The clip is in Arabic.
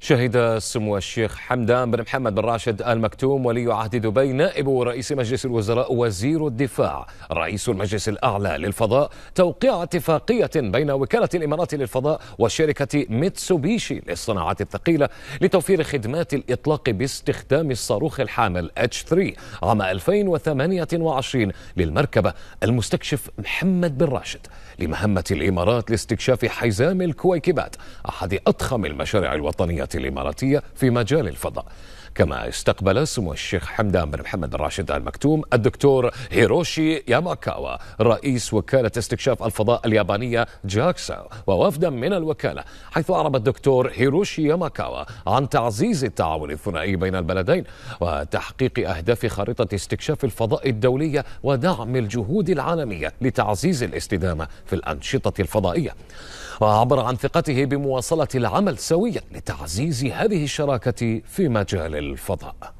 شهد سمو الشيخ حمدان بن محمد بن راشد المكتوم ولي عهد دبي نائب رئيس مجلس الوزراء وزير الدفاع رئيس المجلس الأعلى للفضاء توقيع اتفاقية بين وكالة الإمارات للفضاء وشركة ميتسوبيشي للصناعات الثقيلة لتوفير خدمات الإطلاق باستخدام الصاروخ الحامل H3 عام 2028 للمركبة المستكشف محمد بن راشد لمهمة الإمارات لاستكشاف حزام الكويكبات أحد أضخم المشاريع الوطنية الإماراتية في مجال الفضاء كما استقبل سمو الشيخ حمدان بن محمد الراشد آل مكتوم الدكتور هيروشي ياماكاوا رئيس وكالة استكشاف الفضاء اليابانية جاكسا ووفدا من الوكالة حيث أعرب الدكتور هيروشي ياماكاوا عن تعزيز التعاون الثنائي بين البلدين وتحقيق أهداف خريطة استكشاف الفضاء الدولية ودعم الجهود العالمية لتعزيز الاستدامة في الأنشطة الفضائية وعبر عن ثقته بمواصلة العمل سويا لتعزيز هذه الشراكة في مجال الفضاء